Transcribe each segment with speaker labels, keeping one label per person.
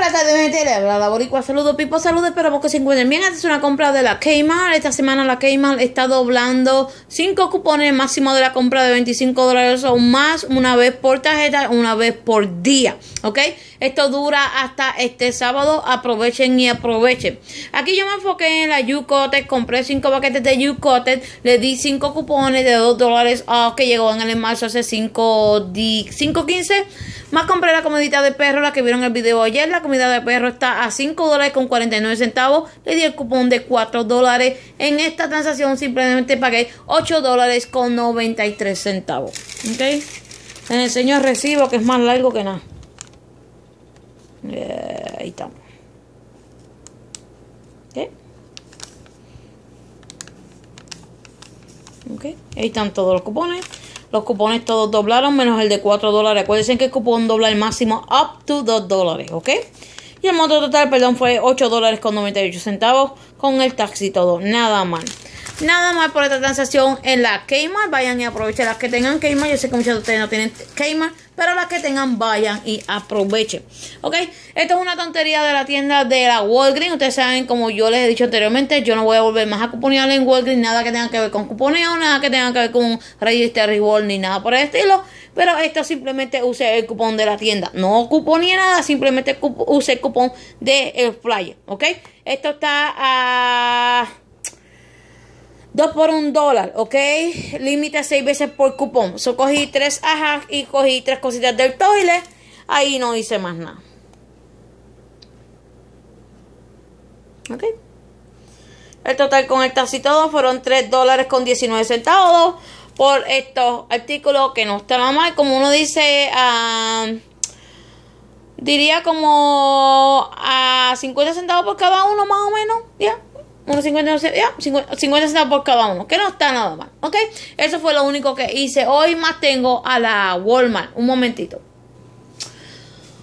Speaker 1: Hola tardes, mi tele. Habla la boricua. Saludos, Pipo. Saludos. espero que se encuentren bien. Esta es una compra de la Kmart. Esta semana la Kmart está doblando 5 cupones máximo de la compra de 25 dólares o más una vez por tarjeta, una vez por día. ¿Ok? Esto dura hasta este sábado. Aprovechen y aprovechen. Aquí yo me enfoqué en la Yucotet. Compré 5 paquetes de Yucotet. Le di 5 cupones de 2 dólares ah, que llegó en el marzo hace 5, 5.15. Más compré la comidita de perro, la que vieron el video ayer. La comida de perro está a 5 dólares con 49 centavos. Le di el cupón de 4 dólares. En esta transacción simplemente pagué 8 dólares con 93 centavos. ¿Ok? En enseño el recibo que es más largo que nada. Eh, ahí estamos. ¿Eh? Okay. Ahí están todos los cupones. Los cupones todos doblaron menos el de 4 dólares. Acuérdense que el cupón dobla el máximo up to 2 dólares, ¿ok? Y el monto total, perdón, fue 8 dólares con 98 centavos con el taxi todo. Nada mal. Nada más por esta transacción en la Kmart. Vayan y aprovechen. Las que tengan Kmart, yo sé que muchos de ustedes no tienen Kmart, pero las que tengan, vayan y aprovechen. ¿Ok? Esto es una tontería de la tienda de la Walgreens. Ustedes saben, como yo les he dicho anteriormente, yo no voy a volver más a cuponear en Walgreens. Nada que tenga que ver con cuponeo, nada que tenga que ver con Register Reward ni nada por el estilo. Pero esto simplemente use el cupón de la tienda. No ni nada, simplemente use el cupón del de flyer. ¿Ok? Esto está a. Dos por un dólar, ¿ok? Límite a seis veces por cupón. So cogí tres ajas y cogí tres cositas del toile. Ahí no hice más nada. ¿Ok? El total con el taxi fueron 3 dólares con 19 centavos por estos artículos que no están mal. Como uno dice, ah, diría como a 50 centavos por cada uno más o menos. ¿Ya? unos 50, centavos por cada uno, que no está nada mal, ¿ok? Eso fue lo único que hice. Hoy más tengo a la Walmart, un momentito.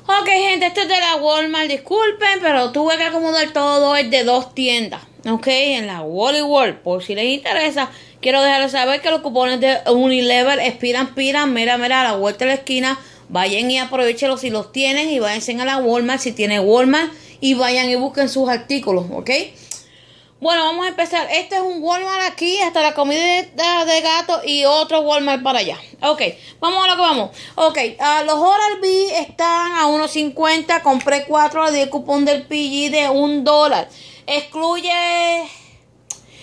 Speaker 1: Ok, gente, esto es de la Walmart, disculpen, pero tuve que acomodar todo, es de dos tiendas, ¿ok? En la Wally World, por si les interesa, quiero dejarles saber que los cupones de Unilever expiran, piran, mira, mira, a la vuelta de la esquina, vayan y aprovechenlos si los tienen y váyanse a la Walmart, si tiene Walmart, y vayan y busquen sus artículos, ¿ok? Bueno, vamos a empezar. Este es un Walmart aquí, hasta la comida de gato y otro Walmart para allá. Ok, vamos a lo que vamos. Ok, ah, los Oral-B están a 1.50. Compré 4 el cupón del PG de 1 dólar. Excluye...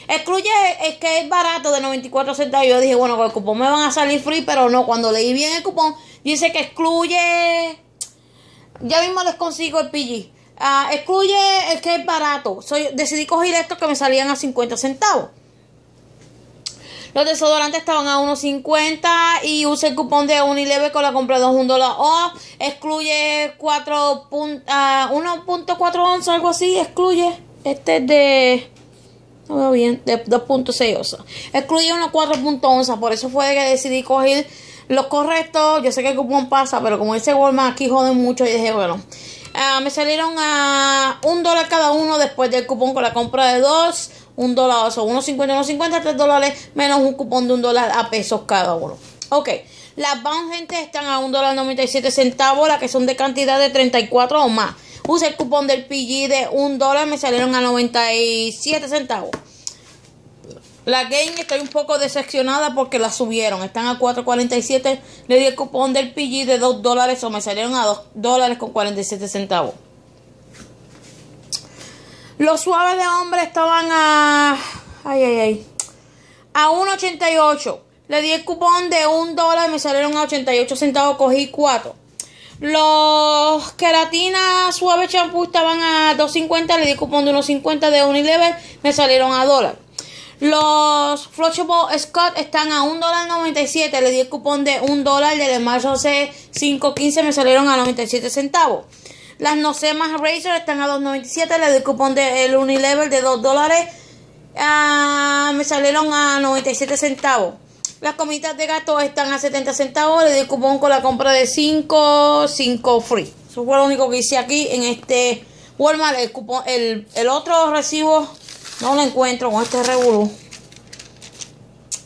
Speaker 1: Excluye es que es barato de 94 centavos. Yo dije, bueno, con el cupón me van a salir free, pero no. Cuando leí bien el cupón, dice que excluye... Ya mismo les consigo el PG. Ah, excluye el que es barato. Soy, decidí coger estos que me salían a 50 centavos. Los desodorantes estaban a 1.50 y usé el cupón de Unilever con la compra de un dólar Excluye 4 ah, uh, algo así. Excluye este de... No veo bien, de 2.6 Excluye unos 4.11, por eso fue que decidí coger los correctos. Yo sé que el cupón pasa, pero como ese Walmart aquí jode mucho, y dije, bueno, Ah, me salieron a un dólar cada uno después del cupón con la compra de dos, un dólar, o sea, 1.50, 1.50, 3 dólares, menos un cupón de un dólar a pesos cada uno. Ok, las bound gente están a un dólar 97 centavos, las que son de cantidad de 34 o más. Use el cupón del PG de un dólar, me salieron a 97 centavos. La game estoy un poco decepcionada porque la subieron. Están a 4.47. Le di el cupón del PG de 2 dólares o me salieron a 2 dólares con 47 centavos. Los suaves de hombre estaban a... Ay, ay, ay. A 1.88. Le di el cupón de 1 dólar me salieron a 88 centavos. Cogí 4. Los queratina suave champú estaban a 2.50. Le di el cupón de 1.50 de Unilever. Me salieron a dólar. Los Flushable Scott están a $1.97. Le di el cupón de $1 de marzo hace 5.15. Me salieron a 97 centavos. Las Nocemas Razor están a 2.97. Le di el cupón del el Unilever de 2 ah, me salieron a 97 centavos. Las comitas de gato están a 70 centavos. Le di el cupón con la compra de 5.5 free. Eso fue lo único que hice aquí en este Walmart. el otro recibo no lo encuentro con este revolú.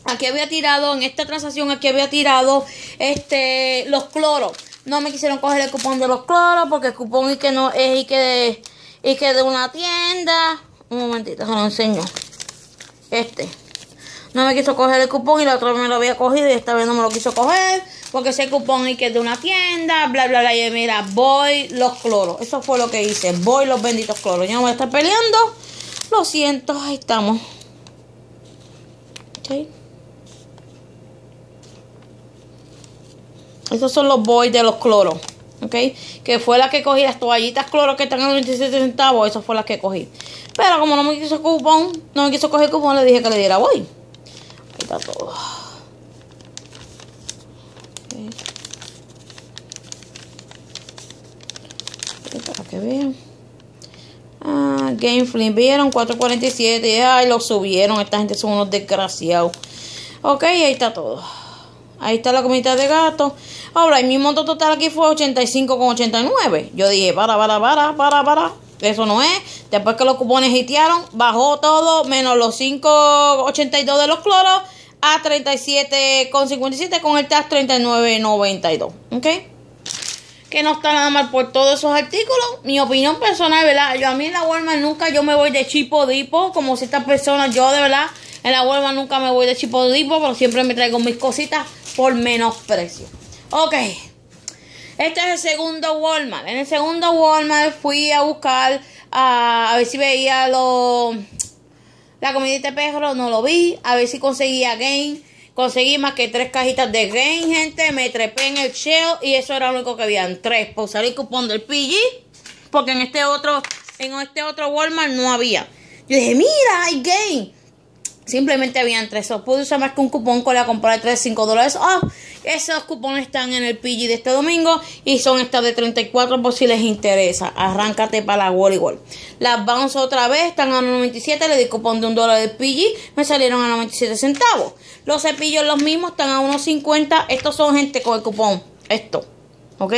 Speaker 1: Aquí había tirado, en esta transacción, aquí había tirado este los cloros. No me quisieron coger el cupón de los cloros porque el cupón y que no es y que de, que de una tienda. Un momentito, se lo enseño. Este. No me quiso coger el cupón y la otra vez me lo había cogido y esta vez no me lo quiso coger porque ese cupón y que es de una tienda, bla, bla, bla. Y mira, voy los cloros. Eso fue lo que hice. Voy los benditos cloros. Ya no voy a estar peleando lo siento, ahí estamos. Ok Esos son los boys de los cloros. ¿Ok? Que fue la que cogí las toallitas cloro que están a 27 centavos. Esas fue la que cogí. Pero como no me quiso cupón, no me quiso coger cupón, le dije que le diera boy. Ahí está todo. para que vean que vieron 447. Ay, lo subieron. Esta gente son unos desgraciados. Ok, ahí está todo. Ahí está la comida de gato. Ahora, mi monto total aquí fue 85,89. Yo dije, para, para, para, para, para. Eso no es. Después que los cupones hitearon, bajó todo, menos los 5,82 de los cloros, a 37,57 con el TAS 39,92. ¿Ok? que no está nada mal por todos esos artículos. Mi opinión personal, ¿verdad? Yo a mí en la Walmart nunca yo me voy de chipo dipo, como si esta personas, yo de verdad, en la Walmart nunca me voy de chipo dipo, pero siempre me traigo mis cositas por menos precio. Ok. Este es el segundo Walmart. En el segundo Walmart fui a buscar a, a ver si veía lo, la comidita de perro. No lo vi. A ver si conseguía game. Conseguí más que tres cajitas de Game, gente. Me trepé en el shell y eso era lo único que habían. Tres. Por salir cupón del PG. Porque en este otro, en este otro Walmart no había. Yo dije, mira, hay Game. Simplemente habían tres. pude usar más que un cupón con la compra de 3 5 dólares oh, Esos cupones están en el PG de este domingo y son estas de 34 por si les interesa. Arráncate para la Igual Las bounce otra vez están a 1.97 Le di cupón de un dólar del PG. Me salieron a 97 centavos. Los cepillos los mismos están a 1.50. Estos son gente con el cupón. Esto. ¿Ok?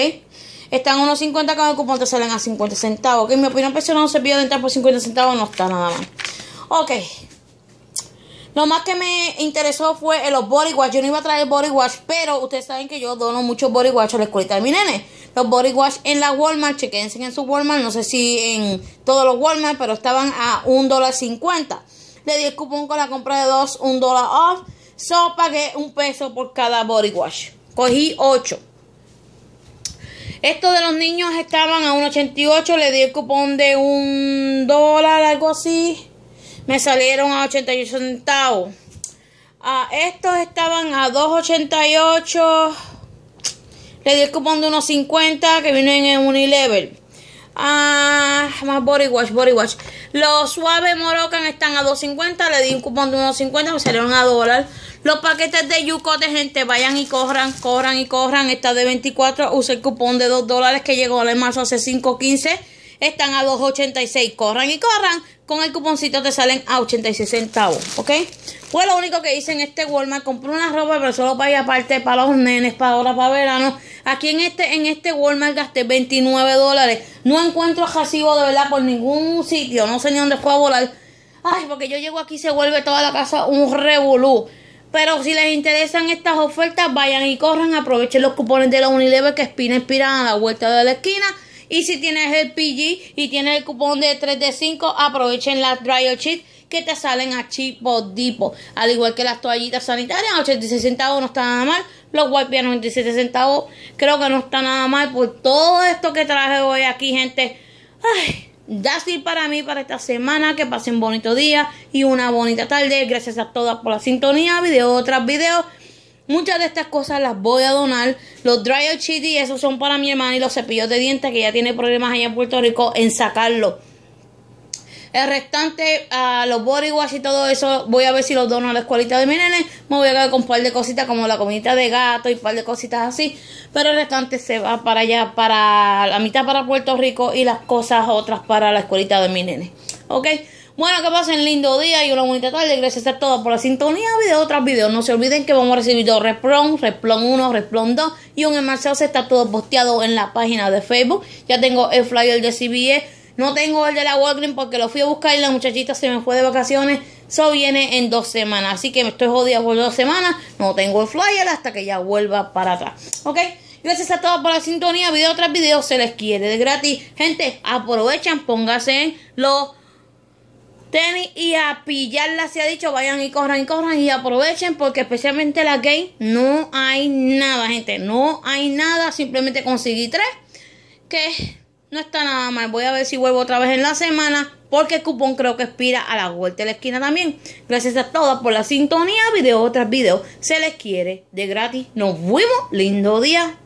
Speaker 1: Están a 1.50 con el cupón. Te salen a 50 centavos. Que en mi opinión personal un cepillo de entrar por 50 centavos no está nada más Ok. Lo más que me interesó fue en los body wash. Yo no iba a traer body wash, pero ustedes saben que yo dono muchos body wash a la escuelita de mi nene. Los body wash en la Walmart, chequense en su Walmart, no sé si en todos los Walmart, pero estaban a un dólar cincuenta. Le di el cupón con la compra de dos, un dólar off. So pagué un peso por cada body wash. Cogí ocho. Esto de los niños estaban a 1.88, le di el cupón de un dólar, algo así me salieron a 88 centavos. Ah, estos estaban a 2.88. Le di el cupón de 1.50 que viene en Unilever. Ah, más Body Wash, Body Wash. Los suaves Morocan están a 2.50. Le di un cupón de unos 50, me salieron a dólar. Los paquetes de Yucote, gente, vayan y corran, corran y corran. esta de 24. Usa el cupón de 2 dólares que llegó al marzo hace 5.15 están a 2.86. Corran y corran. Con el cuponcito te salen a 86 centavos. ¿Ok? Fue lo único que hice en este Walmart, compré una ropa, pero solo para ir aparte para los nenes, para ahora, para verano. Aquí en este, en este Walmart gasté 29 dólares. No encuentro recibo de verdad por ningún sitio. No sé ni dónde fue a volar. Ay, porque yo llego aquí se vuelve toda la casa un revolú. Pero si les interesan estas ofertas, vayan y corran, aprovechen los cupones de la Unilever que espina espira a la vuelta de la esquina. Y si tienes el PG y tienes el cupón de 3 de 5, aprovechen las dryer sheets que te salen a chipo Al igual que las toallitas sanitarias, 86 centavos no está nada mal. Los wipes a 97 centavos, creo que no está nada mal. Por todo esto que traje hoy aquí, gente. Ay. sí para mí, para esta semana. Que pasen bonito día y una bonita tarde. Gracias a todas por la sintonía. Video otros videos. Muchas de estas cosas las voy a donar. Los Dryer chitty, esos son para mi hermana y los cepillos de dientes que ya tiene problemas allá en Puerto Rico en sacarlo El restante, ah, los body y todo eso, voy a ver si los dono a la escuelita de mi nene. Me voy a quedar con un par de cositas como la comidita de gato y un par de cositas así. Pero el restante se va para allá, para la mitad para Puerto Rico y las cosas otras para la escuelita de mi nene. ¿Ok? Bueno, que pasen lindo día y una bonita tarde. Gracias a todos por la sintonía. Video otros video. No se olviden que vamos a recibir dos Resplon, Resplon 1, Resplon 2 y un se Está todo posteado en la página de Facebook. Ya tengo el flyer de CBE. No tengo el de la Walgreens porque lo fui a buscar y la muchachita se me fue de vacaciones. Solo viene en dos semanas. Así que me estoy jodida por dos semanas. No tengo el flyer hasta que ya vuelva para atrás. ¿Ok? Gracias a todos por la sintonía. Video tras video se les quiere de gratis. Gente, aprovechan, pónganse en los tenis y a pillarla, se ha dicho, vayan y corran y corran y aprovechen porque especialmente la game no hay nada, gente, no hay nada, simplemente conseguí tres, que no está nada mal, voy a ver si vuelvo otra vez en la semana porque el cupón creo que expira a la vuelta de la esquina también. Gracias a todas por la sintonía, video otros videos se les quiere de gratis, nos vemos, lindo día.